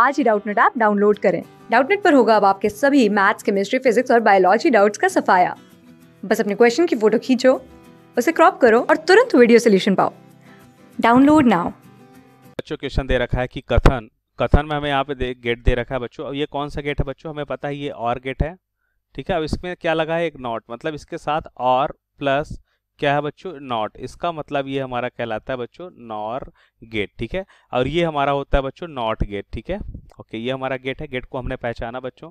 आज ही Doubtnut app download करें डाउटनेट पर होगा अब आपके सभी मैथ्स केमिस्ट्री फिजिक्स और बायोलॉजी डाउट्स का सफाया बस अपने क्वेश्चन की फोटो खींचो उसे क्रॉप करो और तुरंत वीडियो सोल्यूशन पाओ डाउनलोड नाउ बच्चों क्वेश्चन दे रखा है कि कथन कथन में हमें यहाँ पे गेट दे रखा है बच्चों अब ये कौन सा गेट है बच्चों हमें पता है ये और गेट है ठीक है अब इसमें क्या लगा है एक नॉट मतलब इसके साथ और प्लस क्या है बच्चों नॉट इसका मतलब ये हमारा कहलाता है बच्चों नॉर गेट ठीक है और ये हमारा होता है बच्चों नॉट गेट ठीक है ओके ये हमारा गेट है गेट को हमने पहचाना बच्चों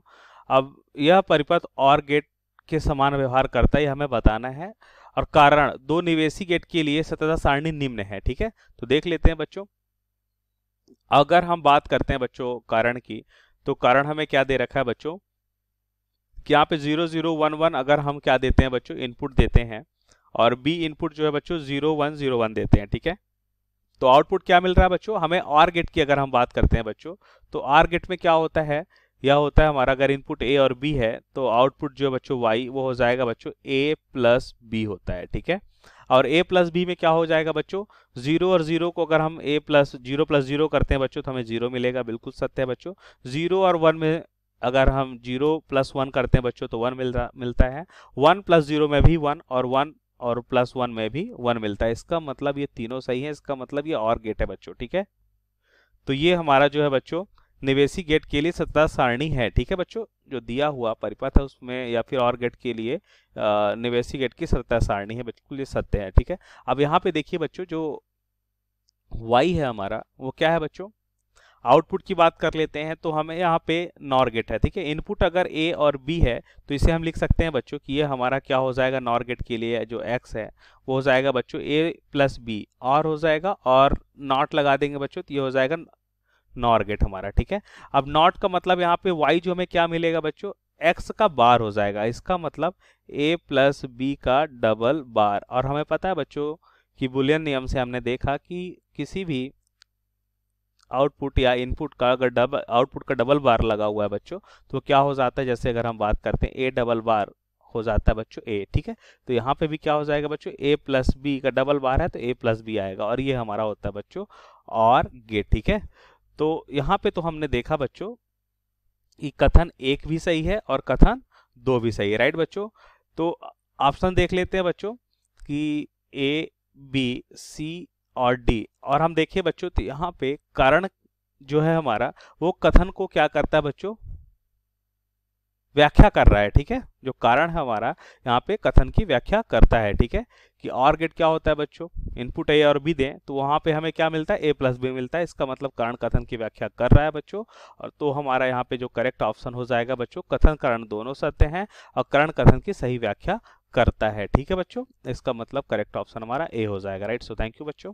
अब यह परिपथ और गेट के समान व्यवहार करता है हमें बताना है और कारण दो निवेशी गेट के लिए सतता सारणी निम्न है ठीक है तो देख लेते हैं बच्चों अगर हम बात करते हैं बच्चों कारण की तो कारण हमें क्या दे रखा है बच्चों कि यहाँ पे जीरो जीरो वन वन अगर हम क्या देते हैं बच्चों इनपुट देते हैं और बी इनपुट जो है बच्चों जीरो वन जीरो वन देते हैं ठीक है तो आउटपुट क्या मिल रहा है बच्चों हमें आर गेट की अगर हम बात करते हैं बच्चों तो आर गेट में क्या होता है यह होता है हमारा अगर इनपुट ए और बी है तो आउटपुट जो है बच्चों वाई वो हो जाएगा बच्चों ए प्लस बी होता है ठीक है और ए प्लस बी में क्या हो जाएगा बच्चों जीरो और जीरो को अगर हम A plus zero plus zero करते हैं बच्चों तो हमें जीरो मिलेगा बिल्कुल सत्य है बच्चों जीरो और वन में अगर हम जीरो प्लस वन करते हैं बच्चों तो वन मिल मिलता है वन प्लस जीरो में भी वन और वन और प्लस वन में भी वन मिलता है इसका मतलब ये तीनों सही है इसका मतलब ये और गेट है बच्चों ठीक है तो ये हमारा जो है बच्चों निवेशी गेट के लिए सत्ता सारणी है ठीक है बच्चों जो दिया हुआ परिपथ है उसमें या फिर और गेट के लिए निवेशी गेट की सत्ता सारणी है बिल्कुल ये सत्य है ठीक है अब यहाँ पे देखिए बच्चों जो वाई है हमारा वो क्या है बच्चों आउटपुट की बात कर लेते हैं तो हमें यहाँ पे नॉर गेट है ठीक है इनपुट अगर ए और बी है तो इसे हम लिख सकते हैं बच्चों कि ये हमारा क्या हो जाएगा नॉर गेट के लिए जो एक्स है वो हो जाएगा बच्चों ए प्लस बी और हो जाएगा और नॉट लगा देंगे बच्चों तो ये हो जाएगा नॉर गेट हमारा ठीक है अब नॉट का मतलब यहाँ पे वाई जो हमें क्या मिलेगा बच्चों एक्स का बार हो जाएगा इसका मतलब ए प्लस बी का डबल बार और हमें पता है बच्चों कि बुलियन नियम से हमने देखा कि किसी भी आउटपुट या इनपुट का अगर डबल आउटपुट का डबल बार लगा हुआ है बच्चों तो क्या हो जाता है जैसे अगर हम बात करते हैं ए डबल बार हो जाता है बच्चों ए ठीक है तो यहाँ पे भी क्या हो जाएगा बच्चों ए प्लस बी का डबल बार है तो ए प्लस बी आएगा और ये हमारा होता है बच्चों और गेट ठीक है तो यहाँ पे तो हमने देखा बच्चों कि कथन एक भी सही है और कथन दो भी सही है राइट बच्चों तो ऑप्शन देख लेते हैं बच्चों कि ए बी सी और डी और हम देखिए बच्चों तो यहाँ पे कारण जो है हमारा वो कथन को क्या करता है बच्चों व्याख्या कर रहा है ठीक है जो कारण है हमारा यहाँ पे कथन की व्याख्या करता है ठीक है कि और गेट क्या होता है बच्चों इनपुट ए और बी दें तो वहाँ पे हमें क्या मिलता है ए प्लस बी मिलता है इसका मतलब कारण कथन की व्याख्या कर रहा है बच्चों और तो हमारा यहाँ पे जो करेक्ट ऑप्शन हो जाएगा बच्चों कथन कारण दोनों सत्य हैं और करण कथन की सही व्याख्या करता है ठीक है बच्चों इसका मतलब करेक्ट ऑप्शन हमारा ए हो जाएगा राइट सो थैंक यू बच्चों